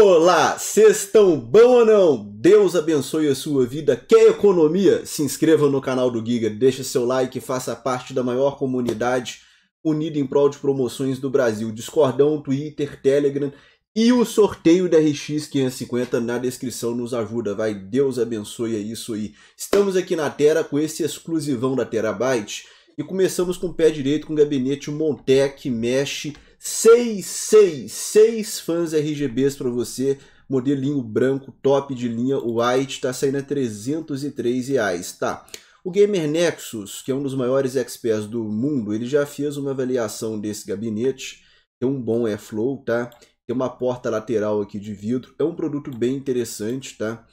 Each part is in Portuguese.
Olá, vocês estão bom ou não? Deus abençoe a sua vida. Quer economia? Se inscreva no canal do Giga, deixa seu like faça parte da maior comunidade unida em prol de promoções do Brasil. Discordão, Twitter, Telegram e o sorteio da RX 550 na descrição nos ajuda, vai. Deus abençoe é isso aí. Estamos aqui na Terra com esse exclusivão da Terabyte e começamos com o pé direito com o gabinete Montec Mesh seis, seis, seis fãs RGBs para você, modelinho branco, top de linha, white, tá saindo a 303 reais, tá? O Gamer Nexus, que é um dos maiores experts do mundo, ele já fez uma avaliação desse gabinete, tem um bom airflow, tá? Tem uma porta lateral aqui de vidro, é um produto bem interessante, tá?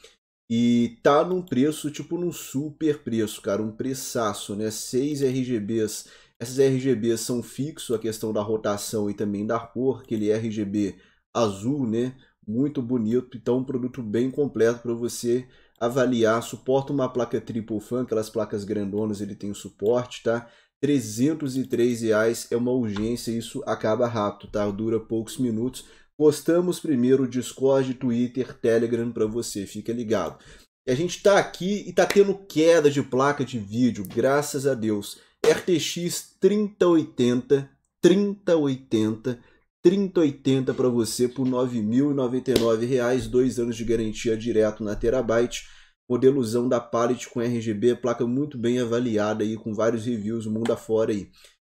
E tá num preço, tipo num super preço, cara, um preçaço, né? 6 RGBs essas RGBs são fixo a questão da rotação e também da cor, aquele RGB azul, né? Muito bonito, então um produto bem completo para você avaliar. Suporta uma placa triple fan, aquelas placas grandonas, ele tem suporte, tá? 303 reais é uma urgência, isso acaba rápido, tá? Dura poucos minutos. Postamos primeiro o Discord, Twitter, Telegram para você, fica ligado. A gente está aqui e está tendo queda de placa de vídeo, graças a Deus. RTX 3080, 3080, 3080 para você por R$ 9.099, dois anos de garantia direto na Terabyte. Modelozão da palette com RGB, placa muito bem avaliada aí, com vários reviews mundo afora aí.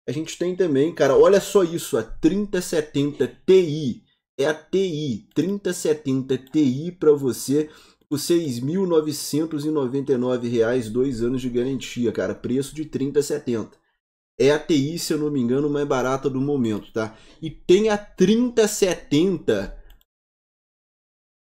A gente tem também, cara, olha só isso, a 3070 Ti. É a TI, 3070 Ti para você por R$ 6.999, dois anos de garantia, cara. Preço de R$ 30,70. É a TI, se eu não me engano, mais barata do momento, tá? E tem a 3070.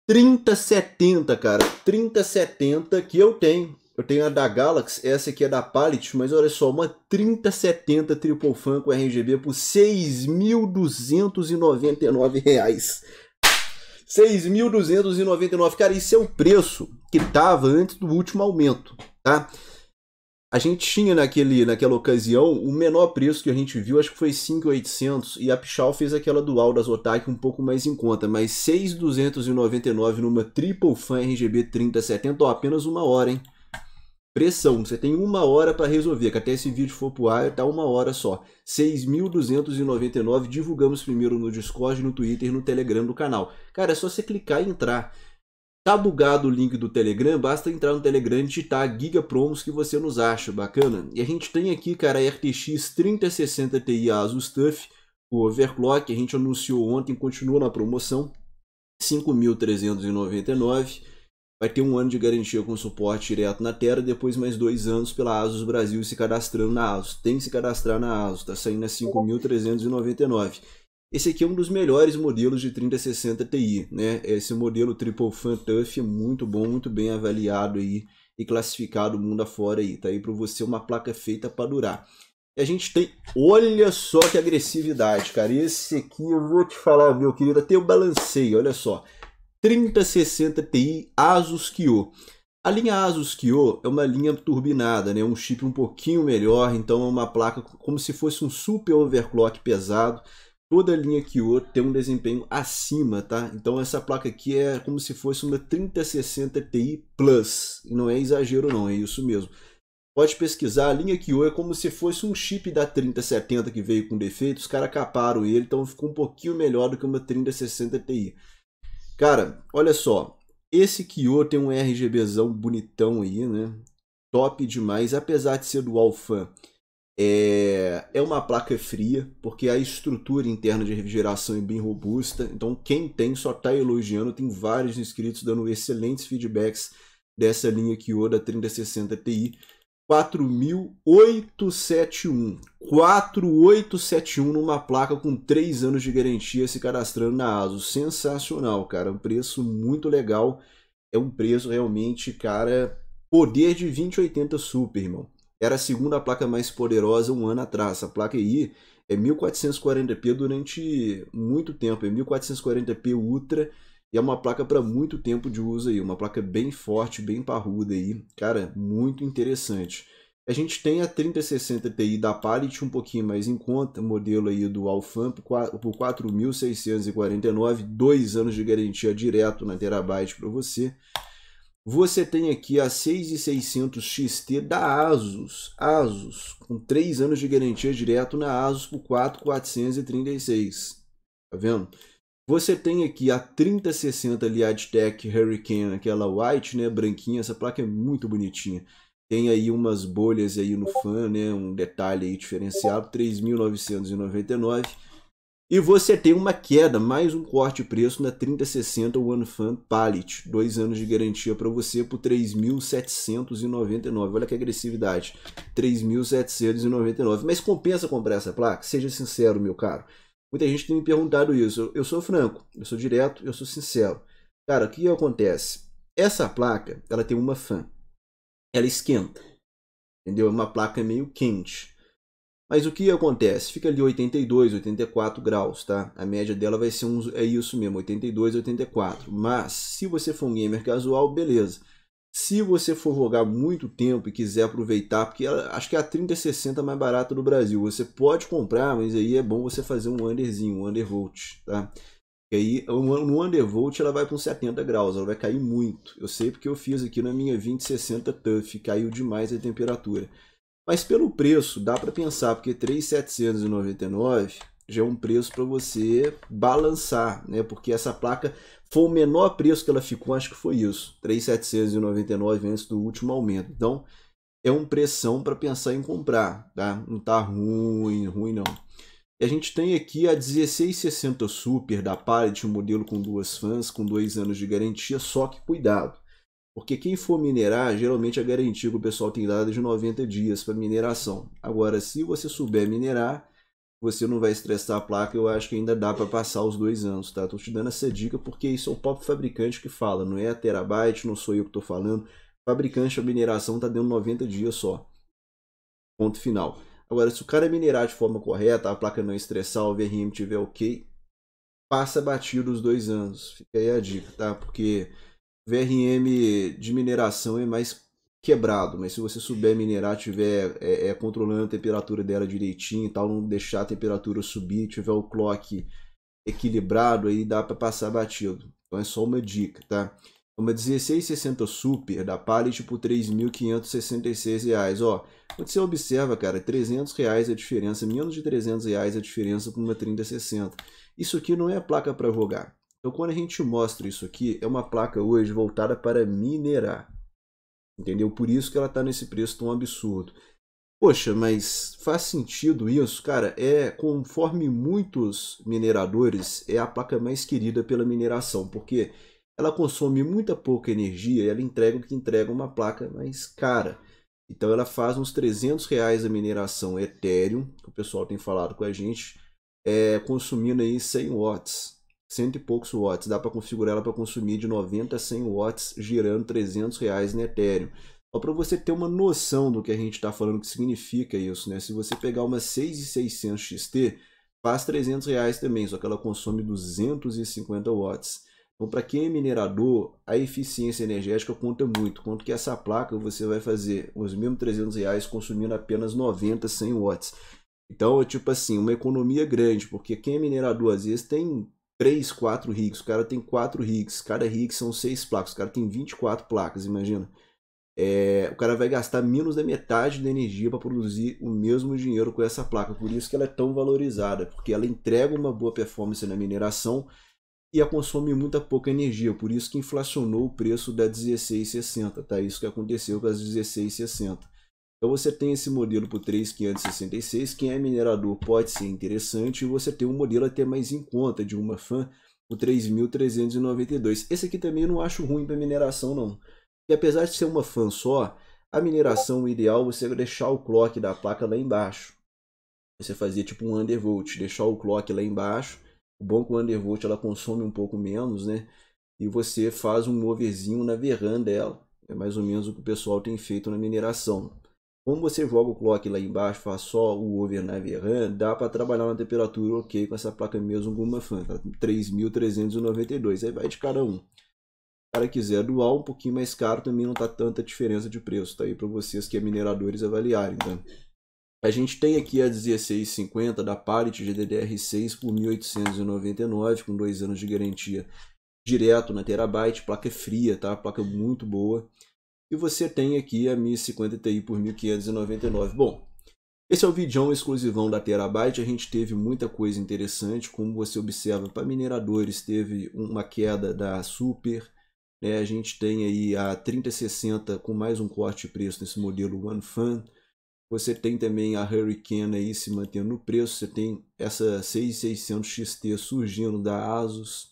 3070, cara. 3070 que eu tenho. Eu tenho a da Galaxy, essa aqui é da Pallet, mas olha só, uma 3070 Triple Fan com RGB por R$ 6.299. 6.299. Cara, isso é o preço que estava antes do último aumento, tá? A gente tinha naquele, naquela ocasião o menor preço que a gente viu, acho que foi 5,800 e a Pichal fez aquela dual da Zotac um pouco mais em conta, mas 6,299 numa Triple Fan RGB 3070, ó, apenas uma hora, hein? Pressão, você tem uma hora para resolver, que até esse vídeo for pro ar, tá uma hora só. 6.299, divulgamos primeiro no Discord, no Twitter, no Telegram do canal. Cara, é só você clicar e entrar. Tá bugado o link do Telegram? Basta entrar no Telegram e digitar promos que você nos acha, bacana? E a gente tem aqui, cara, a RTX 3060 Ti Asus TUF, o overclock, a gente anunciou ontem, continua na promoção, 5.399 vai ter um ano de garantia com suporte direto na Terra, depois mais dois anos pela ASUS Brasil se cadastrando na ASUS. Tem que se cadastrar na ASUS, está saindo a 5.399. Esse aqui é um dos melhores modelos de 3060 Ti, né? Esse modelo Triple Fan Tough é muito bom, muito bem avaliado aí e classificado mundo afora aí. Tá aí para você uma placa feita para durar. E a gente tem, olha só que agressividade, cara. Esse aqui eu vou te falar, meu querido, até eu balancei, olha só. 3060 Ti Asus Kyo. A linha Asus Kyo é uma linha turbinada, né? um chip um pouquinho melhor, então é uma placa como se fosse um super overclock pesado. Toda a linha Kyo tem um desempenho acima, tá? Então essa placa aqui é como se fosse uma 3060 Ti Plus, não é exagero não, é isso mesmo. Pode pesquisar, a linha Kyo é como se fosse um chip da 3070 que veio com defeito, os caras caparam ele, então ficou um pouquinho melhor do que uma 3060 Ti. Cara, olha só. Esse Kyo tem um RGBzão bonitão aí, né? Top demais, apesar de ser do Alfan. É, é uma placa fria, porque a estrutura interna de refrigeração é bem robusta. Então, quem tem só está elogiando. Tem vários inscritos dando excelentes feedbacks dessa linha Kyo da 3060 Ti. 4871. 4871 numa placa com 3 anos de garantia se cadastrando na ASUS. Sensacional, cara. Um preço muito legal. É um preço realmente, cara, poder de 2080 Super, irmão. Era a segunda placa mais poderosa um ano atrás. A placa aí é 1440p durante muito tempo. É 1440p Ultra e é uma placa para muito tempo de uso aí, uma placa bem forte, bem parruda aí, cara, muito interessante. A gente tem a 3060 Ti da Palit um pouquinho mais em conta, modelo aí do Alfan por 4.649, dois anos de garantia direto na Terabyte para você. Você tem aqui a 6600 XT da Asus, Asus, com 3 anos de garantia direto na Asus por 4.436, tá vendo? Você tem aqui a 3060 Liadtec Hurricane, aquela white, né, branquinha, essa placa é muito bonitinha. Tem aí umas bolhas aí no fan, né, um detalhe aí diferenciado, 3.999. E você tem uma queda, mais um corte de preço na 3060 One Fan Pallet. Dois anos de garantia para você por 3.799. Olha que agressividade. 3.799. Mas compensa comprar essa placa? Seja sincero, meu caro. Muita gente tem me perguntado isso. Eu sou franco, eu sou direto, eu sou sincero. Cara, o que acontece? Essa placa, ela tem uma fã. Ela esquenta. Entendeu? É uma placa meio quente. Mas o que acontece? Fica ali 82, 84 graus, tá? A média dela vai ser uns, é isso mesmo, 82, 84. Mas se você for um gamer casual, beleza. Se você for jogar muito tempo e quiser aproveitar, porque acho que é a 3060 mais barata do Brasil, você pode comprar, mas aí é bom você fazer um underzinho, um undervolt, tá? E aí no undervolt ela vai com 70 graus, ela vai cair muito. Eu sei porque eu fiz aqui na minha 2060 tuf caiu demais a temperatura. Mas pelo preço dá para pensar, porque 3799 já é um preço para você balançar, né? Porque essa placa foi o menor preço que ela ficou, acho que foi isso. 3,799 antes do último aumento. Então, é uma pressão para pensar em comprar, tá? Não tá ruim, ruim não. E a gente tem aqui a 1660 Super da Pallet, um modelo com duas fãs, com dois anos de garantia, só que cuidado. Porque quem for minerar, geralmente a garantia que o pessoal tem dado é de 90 dias para mineração. Agora, se você souber minerar, você não vai estressar a placa, eu acho que ainda dá para passar os dois anos, tá? Tô te dando essa dica porque isso é o próprio fabricante que fala, não é a Terabyte, não sou eu que tô falando. Fabricante a mineração tá dando 90 dias só. Ponto final. Agora, se o cara minerar de forma correta, a placa não estressar, o VRM tiver ok, passa batido os dois anos. Fica aí a dica, tá? Porque VRM de mineração é mais quebrado, mas se você souber minerar, tiver é, é, controlando a temperatura dela direitinho e tal, não deixar a temperatura subir, tiver o clock equilibrado, aí dá para passar batido. Então é só uma dica, tá? Uma 1660 Super da Pallet por 3.566 reais, ó. você observa, cara, 300 reais a diferença, menos de 300 reais a diferença para uma 3060. Isso aqui não é placa para rogar. Então quando a gente mostra isso aqui, é uma placa hoje voltada para minerar. Entendeu? Por isso que ela está nesse preço tão absurdo. Poxa, mas faz sentido isso, cara? É conforme muitos mineradores, é a placa mais querida pela mineração, porque ela consome muita pouca energia e ela entrega o que entrega uma placa mais cara. Então ela faz uns 300 reais a mineração Ethereum, que o pessoal tem falado com a gente, é, consumindo aí 100 watts cento e poucos watts. Dá para configurar ela para consumir de 90 a 100 watts, girando 300 reais no Ethereum. Só para você ter uma noção do que a gente está falando, que significa isso, né? Se você pegar uma 6600 XT, faz 300 reais também, só que ela consome 250 watts. Então, para quem é minerador, a eficiência energética conta muito. Quanto que essa placa você vai fazer os mesmos 300 reais consumindo apenas 90, 100 watts. Então, é tipo assim, uma economia grande, porque quem é minerador às vezes tem 3, 4 rigs, o cara tem 4 rigs, cada rig são 6 placas, o cara tem 24 placas, imagina. É, o cara vai gastar menos da metade da energia para produzir o mesmo dinheiro com essa placa. Por isso que ela é tão valorizada, porque ela entrega uma boa performance na mineração e a consome muita pouca energia. Por isso que inflacionou o preço da 1660, tá? Isso que aconteceu com as 1660. Então você tem esse modelo por 3,566, quem é minerador pode ser interessante, e você tem um modelo até mais em conta de uma fan por 3.392. Esse aqui também eu não acho ruim para mineração não, e apesar de ser uma fan só, a mineração ideal você deixar o clock da placa lá embaixo. Você fazia tipo um undervolt, deixar o clock lá embaixo. O bom é que o undervolt ela consome um pouco menos, né? E você faz um moverzinho na veranda dela. É mais ou menos o que o pessoal tem feito na mineração. Como você joga o clock lá embaixo, faz só o over na VRAM, dá para trabalhar uma temperatura ok com essa placa mesmo Guma Fan, tá? 3.392, aí vai de cada um. O cara quiser dual, um pouquinho mais caro também não tá tanta diferença de preço, tá aí para vocês que é mineradores avaliarem, tá? A gente tem aqui a 1650 da Parity GDDR6 por 1899, com dois anos de garantia direto na Terabyte, placa é fria, tá? Placa muito boa. E você tem aqui a 1050 Ti por 1599. Bom, esse é o vídeo exclusivão da Terabyte. A gente teve muita coisa interessante, como você observa, para mineradores teve uma queda da Super. Né? A gente tem aí a 3060 com mais um corte de preço nesse modelo OneFan. Você tem também a Hurricane aí se mantendo no preço. Você tem essa 6600 XT surgindo da ASUS.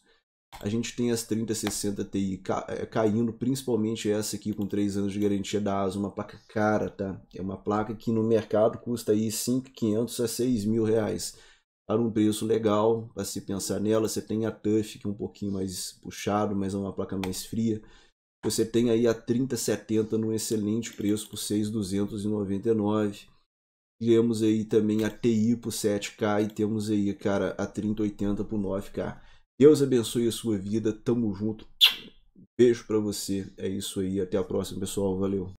A gente tem as 3060 Ti eh, caindo, principalmente essa aqui com 3 anos de garantia da ASUS, uma placa cara, tá? É uma placa que no mercado custa aí 5.500 a 6 mil reais. Para um preço legal, para se pensar nela, você tem a TUF, que é um pouquinho mais puxado, mas é uma placa mais fria. Você tem aí a 3070 num excelente preço por 6.299. Temos aí também a TI por 7K e temos aí, cara, a 3080 por 9K. Deus abençoe a sua vida. Tamo junto. Beijo para você. É isso aí. Até a próxima, pessoal. Valeu.